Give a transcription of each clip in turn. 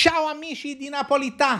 Ciao amici di Napolità!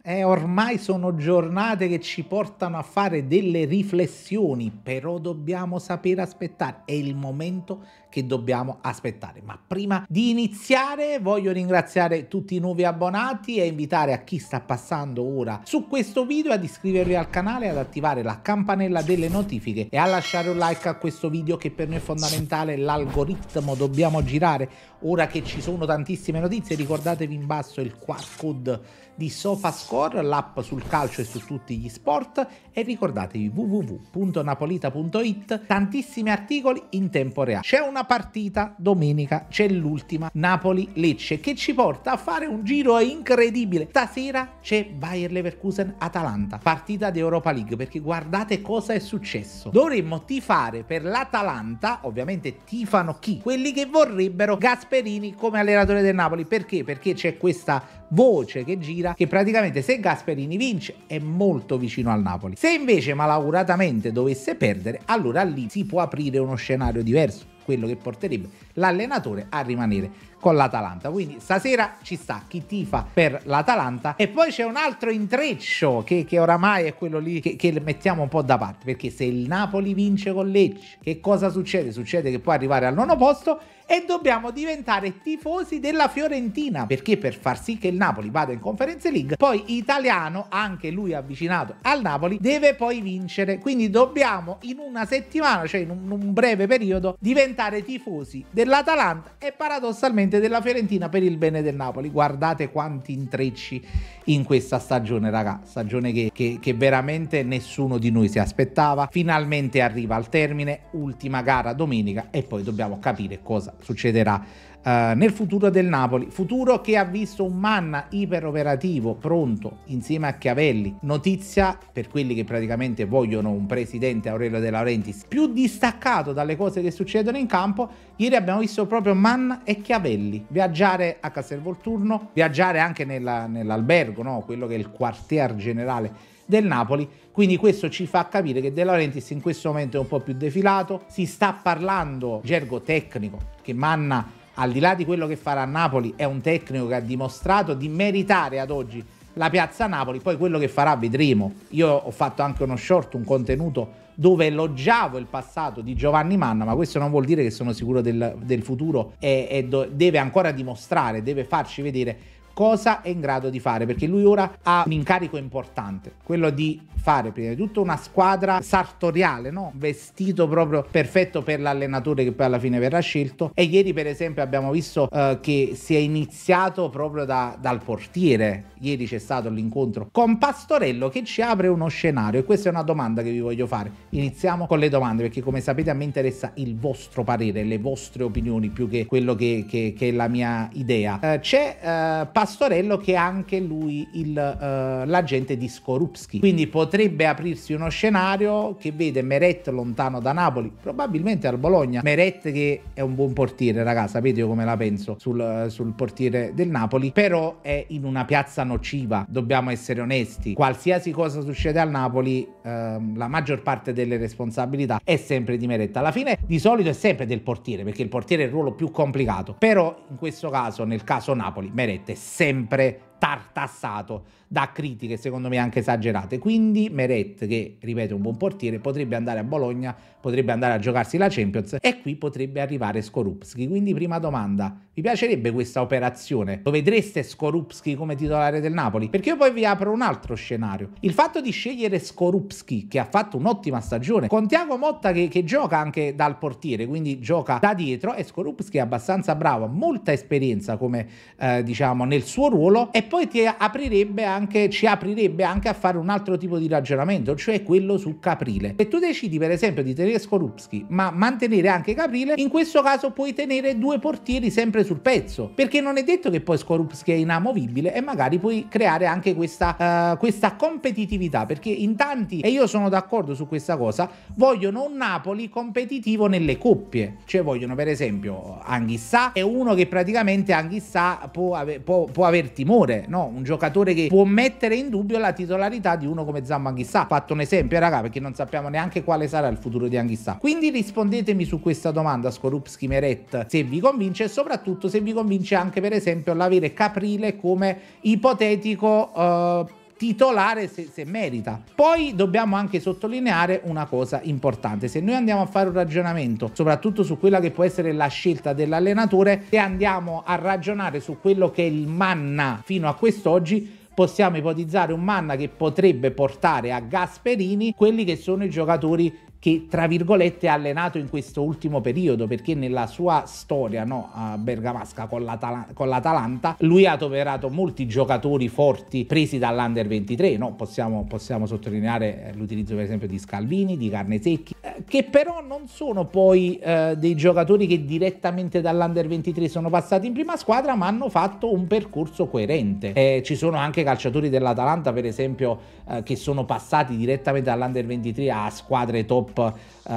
Eh, ormai sono giornate che ci portano a fare delle riflessioni, però dobbiamo sapere aspettare. È il momento che dobbiamo aspettare. Ma prima di iniziare voglio ringraziare tutti i nuovi abbonati e invitare a chi sta passando ora su questo video ad iscrivervi al canale, ad attivare la campanella delle notifiche e a lasciare un like a questo video che per noi è fondamentale, l'algoritmo dobbiamo girare ora che ci sono tantissime notizie, ricordatevi in basso il QR code di SofaScore, l'app sul calcio e su tutti gli sport e ricordatevi www.napolita.it, tantissimi articoli in tempo reale. C'è una una partita domenica, c'è l'ultima Napoli-Lecce che ci porta a fare un giro incredibile. Stasera c'è Bayer Leverkusen-Atalanta, partita di Europa League perché guardate cosa è successo. Dovremmo tifare per l'Atalanta, ovviamente tifano chi? Quelli che vorrebbero Gasperini come allenatore del Napoli. Perché? Perché c'è questa voce che gira che praticamente se Gasperini vince è molto vicino al Napoli. Se invece malauguratamente dovesse perdere, allora lì si può aprire uno scenario diverso, quello che porterebbe l'allenatore a rimanere con l'Atalanta. Quindi stasera ci sta chi tifa per l'Atalanta. E poi c'è un altro intreccio che, che oramai è quello lì che, che, mettiamo un po' da parte. Perché se il Napoli vince con Lecce, che cosa succede? Succede che può arrivare al nono posto e dobbiamo diventare tifosi della Fiorentina. Perché per far sì che il Napoli vada in Conference League, poi italiano, anche lui avvicinato al Napoli, deve poi vincere. Quindi dobbiamo in una settimana, cioè in un, un breve periodo, diventare tifosi della dell'Atalanta e paradossalmente della Fiorentina per il bene del Napoli. Guardate quanti intrecci in questa stagione, raga. Stagione che, che, che veramente nessuno di noi si aspettava. Finalmente arriva al termine, ultima gara domenica e poi dobbiamo capire cosa succederà eh, nel futuro del Napoli, futuro che ha visto un Manna iperoperativo pronto insieme a Chiavelli, notizia per quelli che praticamente vogliono un presidente Aurelio De Laurentiis più distaccato dalle cose che succedono in campo, ieri abbiamo visto proprio Manna e Chiavelli viaggiare a Castelvolturno, viaggiare anche nella, nell'albergo, no? quello che è il quartier generale del Napoli. Quindi questo ci fa capire che De Laurentiis in questo momento è un po' più defilato, si sta parlando gergo tecnico che Manna al di là di quello che farà Napoli, è un tecnico che ha dimostrato di meritare ad oggi la piazza Napoli, poi quello che farà vedremo. Io ho fatto anche uno short, un contenuto dove elogiavo il passato di Giovanni Manna, ma questo non vuol dire che sono sicuro del, del futuro e, e do, deve ancora dimostrare, deve farci vedere cosa è in grado di fare, perché lui ora ha un incarico importante, quello di fare prima di tutto una squadra sartoriale, no? vestito proprio perfetto per l'allenatore che poi alla fine verrà scelto. E ieri per esempio abbiamo visto eh, che si è iniziato proprio da, dal portiere, ieri c'è stato l'incontro con Pastorello che ci apre uno scenario e questa è una domanda che vi voglio fare. Iniziamo con le domande perché come sapete a me interessa il vostro parere, le vostre opinioni più che quello che, che, che è la mia idea. Eh, c'è eh, Pastorello Pastorello che è anche lui il, uh, l'agente di Skorupski. Quindi potrebbe aprirsi uno scenario che vede Meret lontano da Napoli, probabilmente al Bologna. Meret che è un buon portiere, ragazzi, sapete come la penso sul, sul portiere del Napoli, però è in una piazza nociva, dobbiamo essere onesti. Qualsiasi cosa succede al Napoli, ehm, la maggior parte delle responsabilità è sempre di Meret. Alla fine di solito è sempre del portiere, perché il portiere è il ruolo più complicato, però in questo caso, nel caso Napoli, Meret è sempre sempre tartassato da critiche secondo me anche esagerate. Quindi Meret, che ripeto è un buon portiere, potrebbe andare a Bologna, potrebbe andare a giocarsi la Champions e qui potrebbe arrivare Skorupski. Quindi prima domanda, vi piacerebbe questa operazione? Lo vedreste Skorupski come titolare del Napoli? Perché io poi vi apro un altro scenario. Il fatto di scegliere Skorupski, che ha fatto un'ottima stagione, con Tiago Motta che, che gioca anche dal portiere, quindi gioca da dietro, e Skorupski è abbastanza bravo, ha molta esperienza come eh, diciamo nel suo ruolo e poi ti aprirebbe anche anche, ci aprirebbe anche a fare un altro tipo di ragionamento, cioè quello su Caprile. Se tu decidi per esempio di tenere Skorupski, ma mantenere anche Caprile, in questo caso puoi tenere due portieri sempre sul pezzo, perché non è detto che poi Skorupski è inamovibile e magari puoi creare anche questa, uh, questa competitività, perché in tanti, e io sono d'accordo su questa cosa, vogliono un Napoli competitivo nelle coppie, cioè vogliono per esempio Anghissà, è uno che praticamente Anghissà può, ave può, può aver timore, no? un giocatore che può mettere in dubbio la titolarità di uno come Zambo Anghissà. Fatto un esempio, raga, perché non sappiamo neanche quale sarà il futuro di Anghissà. Quindi rispondetemi su questa domanda, Skorupski Meret, se vi convince e soprattutto se vi convince anche, per esempio, l'avere Caprile come ipotetico. Uh, titolare se, se, merita. Poi dobbiamo anche sottolineare una cosa importante, se noi andiamo a fare un ragionamento soprattutto su quella che può essere la scelta dell'allenatore e andiamo a ragionare su quello che è il manna fino a quest'oggi, possiamo ipotizzare un Manna che potrebbe portare a Gasperini quelli che sono i giocatori che tra virgolette ha allenato in questo ultimo periodo perché nella sua storia no, bergamasca con, l'Atala- con, l'Atalanta lui ha adoperato molti giocatori forti presi dall'Under 23 no? possiamo, possiamo, sottolineare eh, l'utilizzo per esempio di Scalvini, di Carnesecchi eh, che però non sono poi eh, dei giocatori che direttamente dall'Under 23 sono passati in prima squadra ma hanno fatto un percorso coerente eh, ci sono anche calciatori dell'Atalanta per esempio eh, che sono passati direttamente dall'Under 23 a squadre top top eh,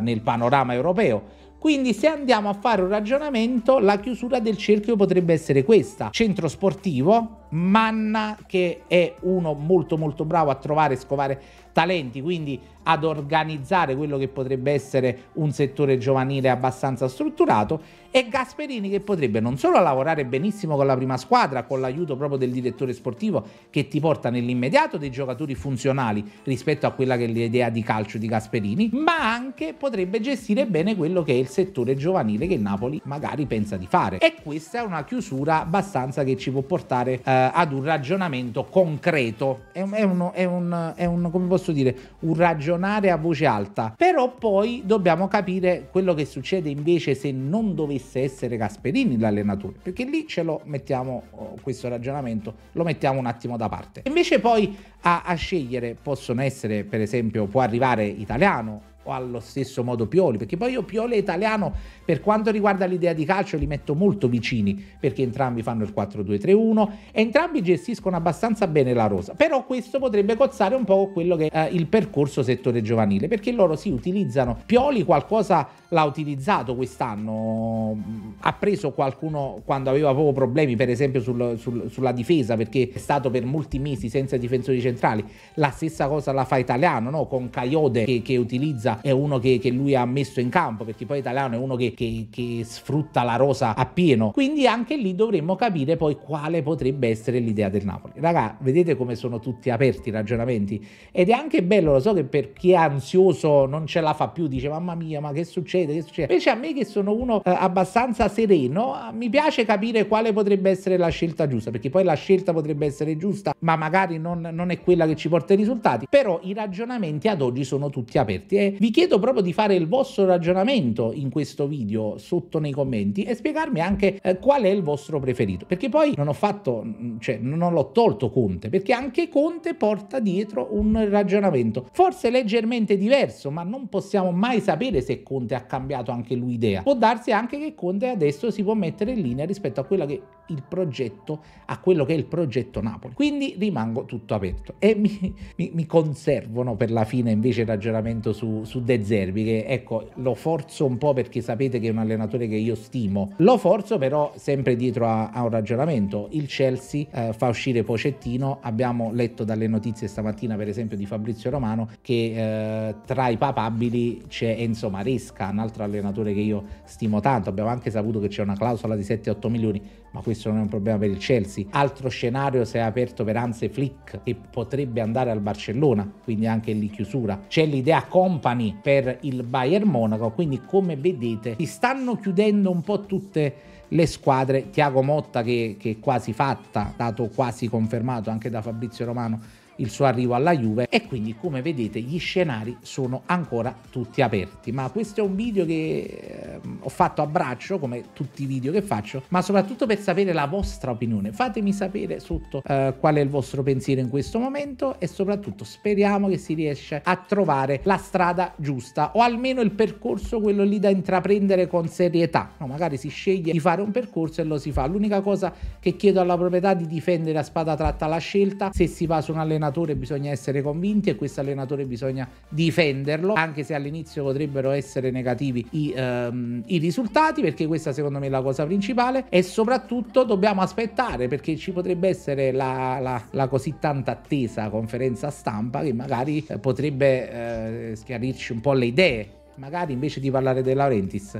nel panorama europeo. Quindi se andiamo a fare un ragionamento, la chiusura del cerchio potrebbe essere questa. Centro sportivo, Manna che è uno molto molto bravo a trovare e scovare talenti, quindi ad organizzare quello che potrebbe essere un settore giovanile abbastanza strutturato e Gasperini che potrebbe non solo lavorare benissimo con la prima squadra, con l'aiuto proprio del direttore sportivo che ti porta nell'immediato dei giocatori funzionali rispetto a quella che è l'idea di calcio di Gasperini, ma anche potrebbe gestire bene quello che è il settore giovanile che Napoli magari pensa di fare. E questa è una chiusura abbastanza che ci può portare eh, ad un ragionamento concreto. È, è, uno, è, un, è un, come posso dire, un ragionare a voce alta. Però poi dobbiamo capire quello che succede invece se non dovessimo dovesse essere Gasperini l'allenatore, perché lì ce lo mettiamo, oh, questo ragionamento lo mettiamo un attimo da parte. Invece poi a, a scegliere possono essere, per esempio, può arrivare italiano, o allo stesso modo Pioli, perché poi io Pioli e Italiano per quanto riguarda l'idea di calcio li metto molto vicini, perché entrambi fanno il 4-2-3-1 e entrambi gestiscono abbastanza bene la rosa, però questo potrebbe cozzare un po' quello che è eh, il percorso settore giovanile, perché loro si utilizzano, Pioli qualcosa l'ha utilizzato quest'anno, mm, ha preso qualcuno quando aveva proprio problemi, per esempio sul, sul, sulla difesa, perché è stato per molti mesi senza difensori centrali, la stessa cosa la fa Italiano, no? con Caiode che, che utilizza Chiesa è uno che, che, lui ha messo in campo, perché poi Italiano è uno che, che, che sfrutta la rosa a pieno. Quindi anche lì dovremmo capire poi quale potrebbe essere l'idea del Napoli. Raga, vedete come sono tutti aperti i ragionamenti? Ed è anche bello, lo so che per chi è ansioso non ce la fa più, dice mamma mia, ma che succede? Che succede? Invece a me che sono uno eh, abbastanza sereno, ah, mi piace capire quale potrebbe essere la scelta giusta, perché poi la scelta potrebbe essere giusta, ma magari non, non è quella che ci porta i risultati. Però i ragionamenti ad oggi sono tutti aperti e eh. Vi chiedo proprio di fare il vostro ragionamento in questo video sotto nei commenti e spiegarmi anche eh, qual è il vostro preferito, perché poi non ho fatto, mm, cioè non l'ho tolto Conte, perché anche Conte porta dietro un ragionamento, forse leggermente diverso, ma non possiamo mai sapere se Conte ha cambiato anche lui idea. Può darsi anche che Conte adesso si può mettere in linea rispetto a quella che il progetto, a quello che è il progetto Napoli. Quindi rimango tutto aperto e mi, mi, mi conservano per la fine invece il ragionamento su, su De Zerbi, che ecco, lo forzo un po' perché sapete che è un allenatore che io stimo, lo forzo però sempre dietro a, a un ragionamento. Il Chelsea eh, fa uscire Pocettino, abbiamo letto dalle notizie stamattina per esempio di Fabrizio Romano che eh, tra i papabili c'è Enzo Maresca, un altro allenatore che io stimo tanto, abbiamo anche saputo che c'è una clausola di 7-8 milioni, ma questo non è un problema per il Chelsea. Altro scenario si è aperto per Anse Flick che potrebbe andare al Barcellona, quindi anche lì chiusura. C'è l'idea Company Bertolami per il Bayern Monaco, quindi come vedete si stanno chiudendo un po' tutte le squadre, Tiago Motta che, che è quasi fatta, dato quasi confermato anche da Fabrizio Romano il suo arrivo alla Juve e quindi come vedete gli scenari sono ancora tutti aperti. Ma questo è un video che eh, ho fatto a braccio come tutti i video che faccio, ma soprattutto per sapere la vostra opinione. Fatemi sapere sotto eh, qual è il vostro pensiero in questo momento e soprattutto speriamo che si riesca a trovare la strada giusta o almeno il percorso quello lì da intraprendere con serietà. No, magari si sceglie di fare un percorso e lo si fa. L'unica cosa che chiedo alla proprietà di difendere a spada tratta la scelta se si va su un allenatore allenatore bisogna essere convinti e questo allenatore bisogna difenderlo, anche se all'inizio potrebbero essere negativi i, ehm, i risultati, perché questa secondo me è la cosa principale e soprattutto dobbiamo aspettare perché ci potrebbe essere la, la, la così tanta attesa conferenza stampa che magari eh, potrebbe eh, schiarirci un po' le idee magari invece di parlare della Laurentis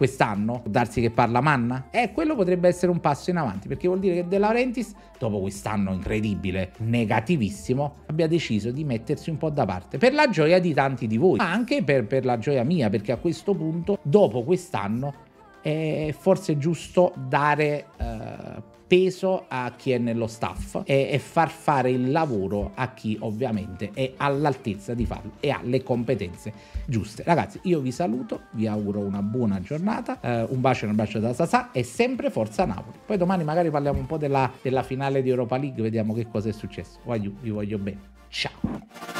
quest'anno, può darsi che parla Manna? Eh, quello potrebbe essere un passo in avanti, perché vuol dire che De Laurentiis, dopo quest'anno incredibile, negativissimo, abbia deciso di mettersi un po' da parte, per la gioia di tanti di voi, ma anche per, per la gioia mia, perché a questo punto, dopo quest'anno, è forse giusto dare... Eh, peso a chi è nello staff e, e far fare il lavoro a chi ovviamente è all'altezza di farlo e ha le competenze giuste. Ragazzi, io vi saluto, vi auguro una buona giornata, eh, un bacio e un abbraccio da Sasà e sempre forza Napoli. Poi domani magari parliamo un po' della, della finale di Europa League, vediamo che cosa è successo. Voglio, vi voglio bene. Ciao!